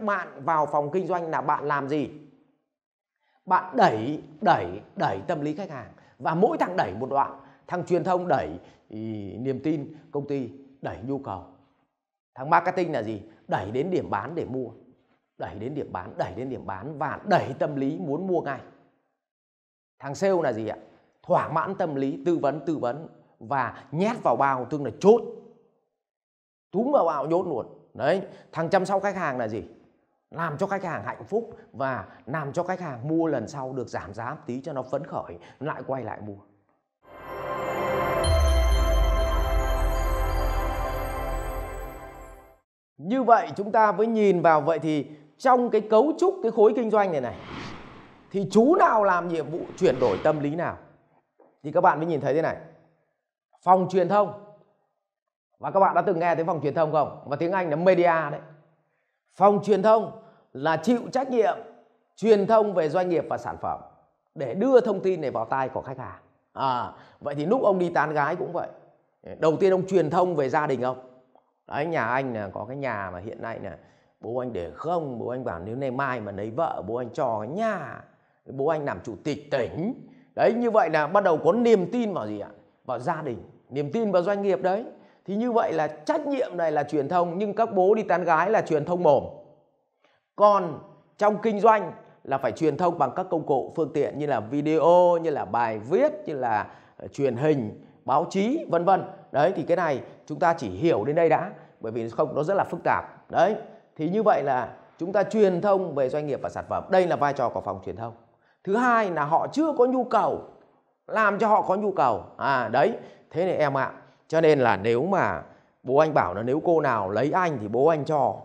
bạn vào phòng kinh doanh là bạn làm gì bạn đẩy đẩy đẩy tâm lý khách hàng và mỗi thằng đẩy một đoạn thằng truyền thông đẩy ý, niềm tin công ty đẩy nhu cầu thằng marketing là gì đẩy đến điểm bán để mua đẩy đến điểm bán đẩy đến điểm bán và đẩy tâm lý muốn mua ngay thằng sale là gì ạ thỏa mãn tâm lý tư vấn tư vấn và nhét vào bao tương là chốt túm vào bao nhốt luôn đấy thằng chăm sóc khách hàng là gì làm cho khách hàng hạnh phúc và làm cho khách hàng mua lần sau được giảm giá tí cho nó phấn khởi lại quay lại mua Như vậy chúng ta mới nhìn vào vậy thì trong cái cấu trúc cái khối kinh doanh này này thì chú nào làm nhiệm vụ chuyển đổi tâm lý nào thì các bạn mới nhìn thấy thế này phòng truyền thông và các bạn đã từng nghe thấy phòng truyền thông không và tiếng Anh là media đấy phòng truyền thông là chịu trách nhiệm truyền thông về doanh nghiệp và sản phẩm để đưa thông tin này vào tai của khách hàng à, vậy thì lúc ông đi tán gái cũng vậy đầu tiên ông truyền thông về gia đình ông đấy nhà anh là có cái nhà mà hiện nay là bố anh để không bố anh bảo nếu nay mai mà lấy vợ bố anh cho cái nhà bố anh làm chủ tịch tỉnh đấy như vậy là bắt đầu có niềm tin vào gì ạ vào gia đình niềm tin vào doanh nghiệp đấy thì như vậy là trách nhiệm này là truyền thông nhưng các bố đi tán gái là truyền thông mồm còn trong kinh doanh là phải truyền thông bằng các công cụ phương tiện như là video như là bài viết như là ờ, truyền hình báo chí vân vân đấy thì cái này chúng ta chỉ hiểu đến đây đã bởi vì không nó rất là phức tạp đấy thì như vậy là chúng ta truyền thông về doanh nghiệp và sản phẩm đây là vai trò của phòng truyền thông thứ hai là họ chưa có nhu cầu làm cho họ có nhu cầu à đấy thế này em ạ à, cho nên là nếu mà bố anh bảo là nếu cô nào lấy anh thì bố anh cho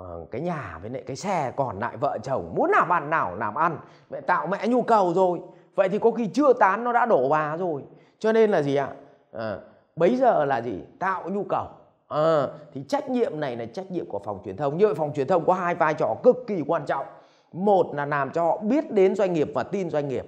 uh, cái nhà với lại cái xe còn lại vợ chồng muốn làm ăn nào làm ăn mẹ tạo mẹ nhu cầu rồi vậy thì có khi chưa tán nó đã đổ bà rồi cho nên là gì ạ à, bấy giờ là gì tạo nhu cầu à, thì trách nhiệm này là trách nhiệm của phòng truyền thông như vậy phòng truyền thông có hai vai trò cực kỳ quan trọng một là làm cho họ biết đến doanh nghiệp và tin doanh nghiệp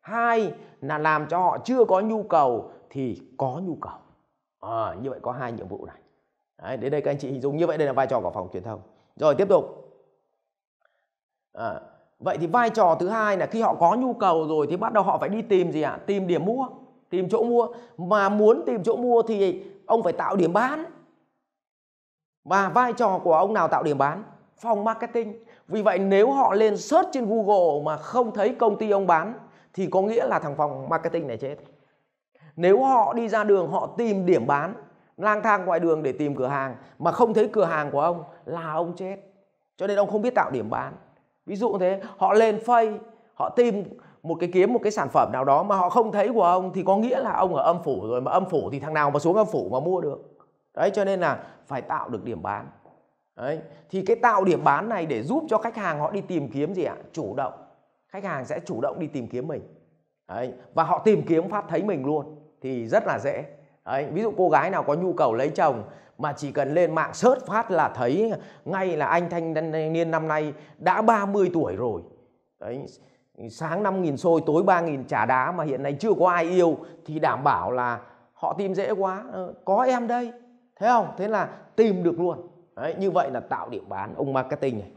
hai là làm cho họ chưa có nhu cầu thì có nhu cầu à, như vậy có hai nhiệm vụ này đấy, đến đây các anh chị hình dung như vậy đây là vai trò của phòng truyền thông rồi tiếp tục à, vậy thì vai trò thứ hai là khi họ có nhu cầu rồi thì bắt đầu họ phải đi tìm gì ạ à? tìm điểm mua tìm chỗ mua mà muốn tìm chỗ mua thì ông phải tạo điểm bán và vai trò của ông nào tạo điểm bán phòng marketing vì vậy nếu họ lên search trên google mà không thấy công ty ông bán thì có nghĩa là thằng phòng marketing này chết nếu họ đi ra đường họ tìm điểm bán lang thang ngoài đường để tìm cửa hàng mà không thấy cửa hàng của ông là ông chết cho nên ông không biết tạo điểm bán ví dụ như thế họ lên phây họ tìm một cái kiếm một cái sản phẩm nào đó mà họ không thấy của ông thì có nghĩa là ông ở âm phủ rồi mà âm phủ thì thằng nào mà xuống âm phủ mà mua được đấy cho nên là phải tạo được điểm bán đấy thì cái tạo điểm bán này để giúp cho khách hàng họ đi tìm kiếm gì ạ chủ động khách hàng sẽ chủ động đi tìm kiếm mình đấy và họ tìm kiếm phát thấy mình luôn thì rất là dễ Đấy, ví dụ cô gái nào có nhu cầu lấy chồng mà chỉ cần lên mạng search phát là thấy ngay là anh thanh niên năm nay đã 30 tuổi rồi Đấy, sáng 5.000 xôi tối 3.000 trả đá mà hiện nay chưa có ai yêu thì đảm bảo là họ tìm dễ quá ờ, có em đây thế không thế là tìm được luôn Đấy, như vậy là tạo điểm bán ông marketing này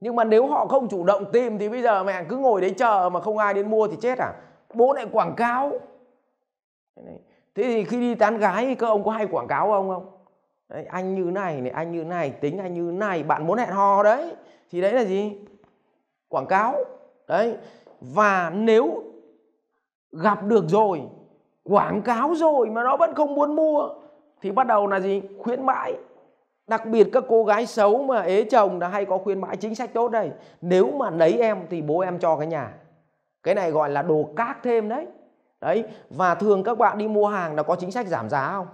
nhưng mà nếu họ không chủ động tìm thì bây giờ mẹ cứ ngồi đấy chờ mà không ai đến mua thì chết à bố lại quảng cáo thế thì khi đi tán gái các ông có hay quảng cáo ông không đấy, anh như này này anh như này tính anh như này bạn muốn hẹn hò đấy thì đấy là gì quảng cáo đấy và nếu gặp được rồi quảng cáo rồi mà nó vẫn không muốn mua thì bắt đầu là gì khuyến mãi đặc biệt các cô gái xấu mà ế chồng là hay có khuyến mãi chính sách tốt đây nếu mà lấy em thì bố em cho cái nhà cái này gọi là đồ cát thêm đấy đấy và thường các bạn đi mua hàng là có chính sách giảm giá không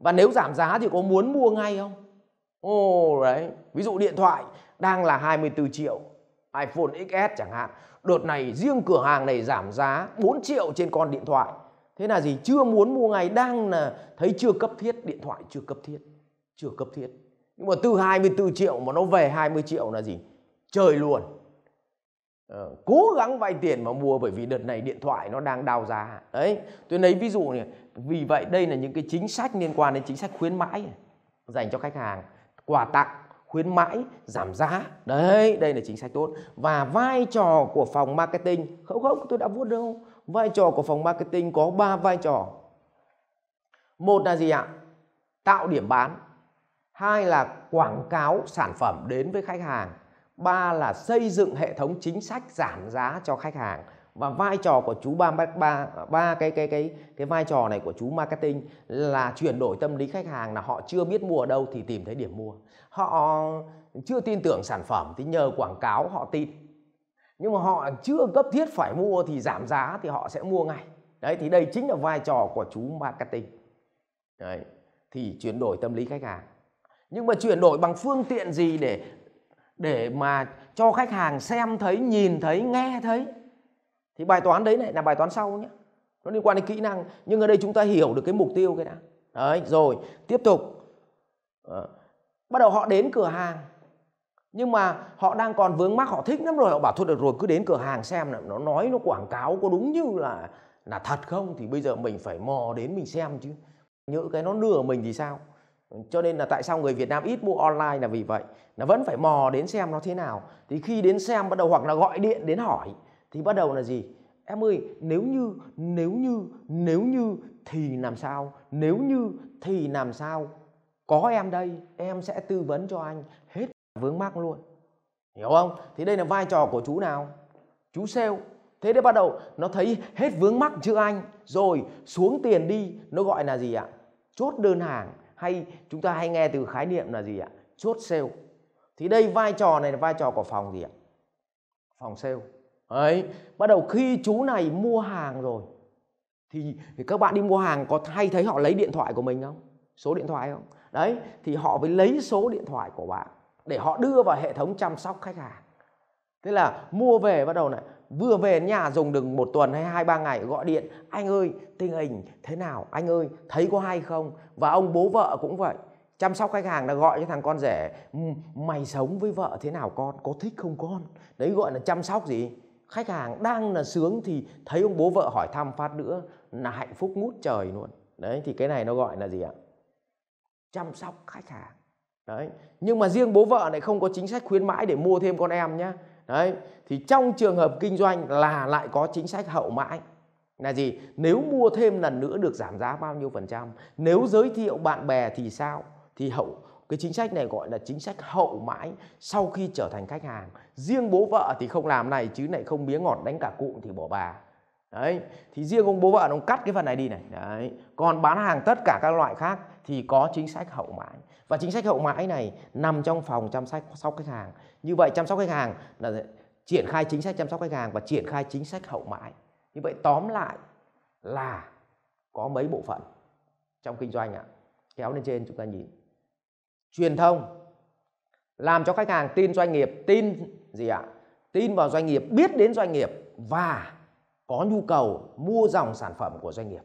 và nếu giảm giá thì có muốn mua ngay không ồ oh, đấy ví dụ điện thoại đang là 24 triệu iPhone XS chẳng hạn đợt này riêng cửa hàng này giảm giá 4 triệu trên con điện thoại thế là gì chưa muốn mua ngay đang là thấy chưa cấp thiết điện thoại chưa cấp thiết chưa cấp thiết nhưng mà từ 24 triệu mà nó về 20 triệu là gì trời luôn Ờ, cố gắng vay tiền mà mua bởi vì đợt này điện thoại nó đang đào giá đấy tôi lấy ví dụ này vì vậy đây là những cái chính sách liên quan đến chính sách khuyến mãi dành cho khách hàng quà tặng khuyến mãi giảm giá đấy đây là chính sách tốt và vai trò của phòng marketing không không tôi đã vuốt đâu vai trò của phòng marketing có 3 vai trò một là gì ạ tạo điểm bán hai là quảng cáo sản phẩm đến với khách hàng ba là xây dựng hệ thống chính sách giảm giá cho khách hàng và vai trò của chú ba ba ba cái cái cái cái vai trò này của chú marketing là chuyển đổi tâm lý khách hàng là họ chưa biết mua ở đâu thì tìm thấy điểm mua họ chưa tin tưởng sản phẩm thì nhờ quảng cáo họ tin nhưng mà họ chưa cấp thiết phải mua thì giảm giá thì họ sẽ mua ngay đấy thì đây chính là vai trò của chú marketing đấy thì chuyển đổi tâm lý khách hàng nhưng mà chuyển đổi bằng phương tiện gì để để mà cho khách hàng xem thấy nhìn thấy nghe thấy thì bài toán đấy này là bài toán sau nhé nó liên quan đến kỹ năng nhưng ở đây chúng ta hiểu được cái mục tiêu cái đã đấy rồi tiếp tục à, bắt đầu họ đến cửa hàng nhưng mà họ đang còn vướng mắc họ thích lắm rồi họ bảo thôi được rồi cứ đến cửa hàng xem là nó nói nó quảng cáo có đúng như là là thật không thì bây giờ mình phải mò đến mình xem chứ nhỡ cái nó lừa mình thì sao cho nên là tại sao người Việt Nam ít mua online là vì vậy là vẫn phải mò đến xem nó thế nào thì khi đến xem bắt đầu hoặc là gọi điện đến hỏi thì bắt đầu là gì em ơi nếu như nếu như nếu như thì làm sao nếu như thì làm sao có em đây em sẽ tư vấn cho anh hết vướng mắc luôn hiểu không thì đây là vai trò của chú nào chú sale thế để bắt đầu nó thấy hết vướng mắc chưa anh rồi xuống tiền đi nó gọi là gì ạ chốt đơn hàng hay chúng ta hay nghe từ khái niệm là gì ạ chốt sale thì đây vai trò này là vai trò của phòng gì ạ phòng sale đấy, bắt đầu khi chú này mua hàng rồi thì, thì các bạn đi mua hàng có hay thấy họ lấy điện thoại của mình không số điện thoại không đấy thì họ mới lấy số điện thoại của bạn để họ đưa vào hệ thống chăm sóc khách hàng thế là mua về bắt đầu này vừa về nhà dùng được một tuần hay hai ba ngày gọi điện anh ơi tình hình thế nào anh ơi thấy có hay không và ông bố vợ cũng vậy chăm sóc khách hàng là gọi cho thằng con rể mày sống với vợ thế nào con có thích không con đấy gọi là chăm sóc gì khách hàng đang là sướng thì thấy ông bố vợ hỏi thăm phát nữa là hạnh phúc ngút trời luôn đấy thì cái này nó gọi là gì ạ chăm sóc khách hàng đấy nhưng mà riêng bố vợ này không có chính sách khuyến mãi để mua thêm con em nhé Đấy, thì trong trường hợp kinh doanh là lại có chính sách hậu mãi là gì? Nếu mua thêm lần nữa được giảm giá bao nhiêu phần trăm? Nếu giới thiệu bạn bè thì sao? Thì hậu cái chính sách này gọi là chính sách hậu mãi sau khi trở thành khách hàng. Riêng bố vợ thì không làm này chứ lại không mía ngọt đánh cả cụm thì bỏ bà đấy thì riêng ông bố vợ ông cắt cái phần này đi này đấy còn bán hàng tất cả các loại khác thì có chính sách hậu mãi và chính sách hậu mãi này nằm trong phòng chăm sóc sau khách hàng như vậy chăm sóc khách hàng là triển khai chính sách chăm sóc khách hàng và triển khai chính sách hậu mãi như vậy tóm lại là có mấy bộ phận trong kinh doanh ạ kéo lên trên chúng ta nhìn truyền thông làm cho khách hàng tin doanh nghiệp tin gì ạ tin vào doanh nghiệp biết đến doanh nghiệp và có nhu cầu mua dòng sản phẩm của doanh nghiệp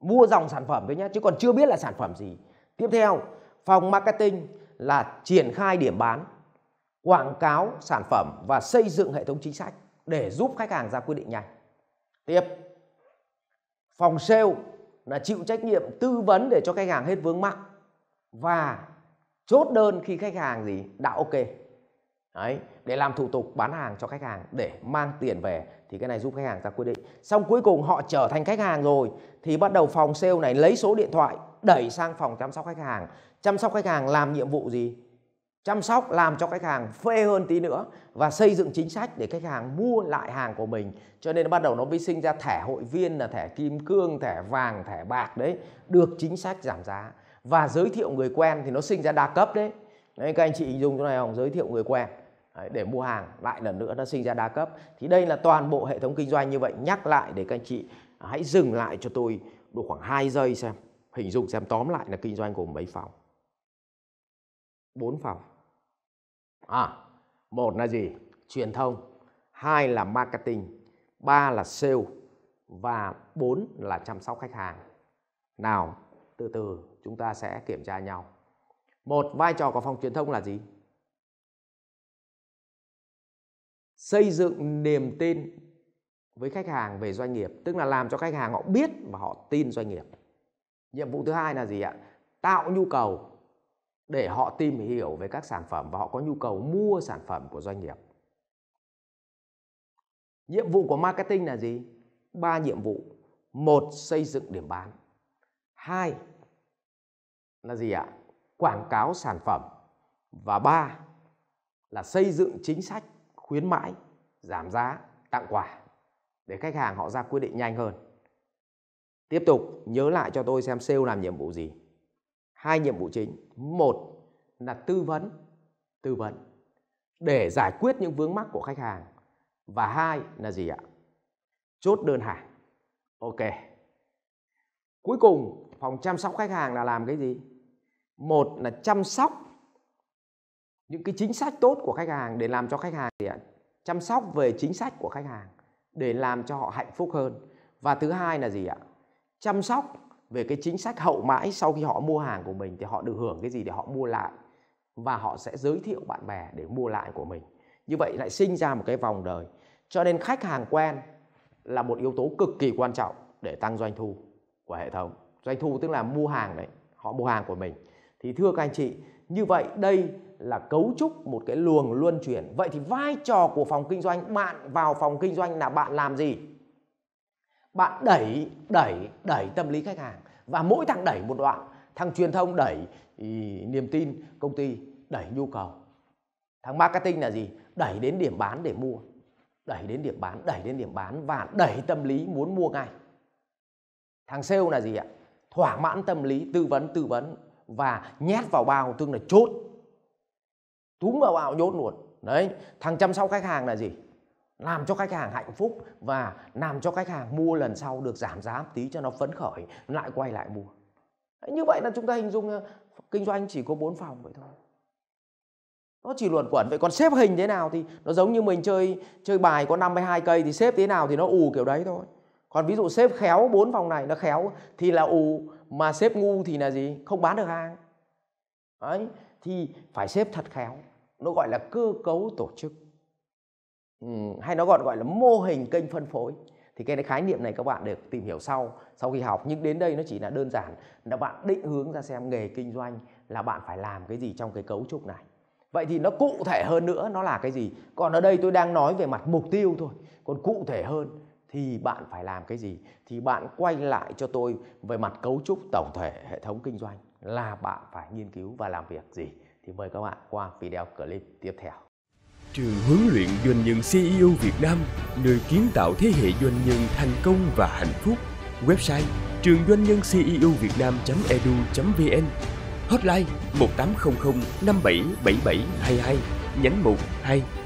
mua dòng sản phẩm thôi nhé chứ còn chưa biết là sản phẩm gì tiếp theo phòng marketing là triển khai điểm bán quảng cáo sản phẩm và xây dựng hệ thống chính sách để giúp khách hàng ra quyết định nhanh tiếp phòng sale là chịu trách nhiệm tư vấn để cho khách hàng hết vướng mắc và chốt đơn khi khách hàng gì đã ok Đấy, để làm thủ tục bán hàng cho khách hàng để mang tiền về thì cái này giúp khách hàng ta quyết định xong cuối cùng họ trở thành khách hàng rồi thì bắt đầu phòng sale này lấy số điện thoại đẩy sang phòng chăm sóc khách hàng chăm sóc khách hàng làm nhiệm vụ gì chăm sóc làm cho khách hàng phê hơn tí nữa và xây dựng chính sách để khách hàng mua lại hàng của mình cho nên bắt đầu nó mới sinh ra thẻ hội viên là thẻ kim cương thẻ vàng thẻ bạc đấy được chính sách giảm giá và giới thiệu người quen thì nó sinh ra đa cấp đấy, đấy các anh chị dùng chỗ này không giới thiệu người quen để mua hàng lại lần nữa nó sinh ra đa cấp thì đây là toàn bộ hệ thống kinh doanh như vậy nhắc lại để các anh chị à, hãy dừng lại cho tôi độ khoảng 2 giây xem hình dung xem tóm lại là kinh doanh gồm mấy phòng 4 phòng à một là gì truyền thông hai là marketing ba là sale và bốn là chăm sóc khách hàng nào từ từ chúng ta sẽ kiểm tra nhau một vai trò của phòng truyền thông là gì xây dựng niềm tin với khách hàng về doanh nghiệp tức là làm cho khách hàng họ biết và họ tin doanh nghiệp nhiệm vụ thứ hai là gì ạ tạo nhu cầu để họ tìm hiểu về các sản phẩm và họ có nhu cầu mua sản phẩm của doanh nghiệp nhiệm vụ của marketing là gì ba nhiệm vụ một xây dựng điểm bán hai là gì ạ quảng cáo sản phẩm và ba là xây dựng chính sách khuyến mãi giảm giá tặng quà để khách hàng họ ra quyết định nhanh hơn tiếp tục nhớ lại cho tôi xem sale làm nhiệm vụ gì hai nhiệm vụ chính một là tư vấn tư vấn để giải quyết những vướng mắc của khách hàng và hai là gì ạ chốt đơn hàng ok cuối cùng phòng chăm sóc khách hàng là làm cái gì một là chăm sóc những cái chính sách tốt của khách hàng để làm cho khách hàng gì ạ chăm sóc về chính sách của khách hàng để làm cho họ hạnh phúc hơn và thứ hai là gì ạ chăm sóc về cái chính sách hậu mãi sau khi họ mua hàng của mình thì họ được hưởng cái gì để họ mua lại và họ sẽ giới thiệu bạn bè để mua lại của mình như vậy lại sinh ra một cái vòng đời cho nên khách hàng quen là một yếu tố cực kỳ quan trọng để tăng doanh thu của hệ thống doanh thu tức là mua hàng đấy họ mua hàng của mình thì thưa các anh chị như vậy đây là cấu trúc một cái luồng luân chuyển. Vậy thì vai trò của phòng kinh doanh, bạn vào phòng kinh doanh là bạn làm gì? Bạn đẩy, đẩy, đẩy tâm lý khách hàng. Và mỗi thằng đẩy một đoạn, thằng truyền thông đẩy ý, niềm tin, công ty đẩy nhu cầu. Thằng marketing là gì? Đẩy đến điểm bán để mua. Đẩy đến điểm bán, đẩy đến điểm bán và đẩy tâm lý muốn mua ngay. Thằng sale là gì ạ? Thỏa mãn tâm lý, tư vấn, tư vấn và nhét vào bao tương là chốt túm vào ảo nhốt luôn đấy thằng chăm sóc khách hàng là gì làm cho khách hàng hạnh phúc và làm cho khách hàng mua lần sau được giảm giá tí cho nó phấn khởi lại quay lại mua đấy, như vậy là chúng ta hình dung ờ, kinh doanh chỉ có bốn phòng vậy thôi nó chỉ luẩn quẩn vậy còn xếp hình thế nào thì nó giống như mình chơi chơi bài có 52 cây thì xếp thế nào thì nó ù kiểu đấy thôi còn ví dụ xếp khéo bốn phòng này nó khéo thì là ù mà xếp ngu thì là gì không bán được hàng đấy thì phải xếp thật khéo nó gọi là cơ cấu tổ chức ừ, hay nó còn gọi là mô hình kênh phân phối thì cái khái niệm này các bạn được tìm hiểu sau sau khi học nhưng đến đây nó chỉ là đơn giản là bạn định hướng ra xem nghề kinh doanh là bạn phải làm cái gì trong cái cấu trúc này vậy thì nó cụ thể hơn nữa nó là cái gì còn ở đây tôi đang nói về mặt mục tiêu thôi còn cụ thể hơn thì bạn phải làm cái gì thì bạn quay lại cho tôi về mặt cấu trúc tổng thể hệ thống kinh doanh là bạn phải nghiên cứu và làm việc gì thì mời các bạn qua video clip tiếp theo trường huấn luyện doanh nhân CEO Việt Nam nơi kiến tạo thế hệ doanh nhân thành công và hạnh phúc website trường doanh nhân CEO Việt Nam edu vn hotline 1800 57 77 22 nhánh 1 2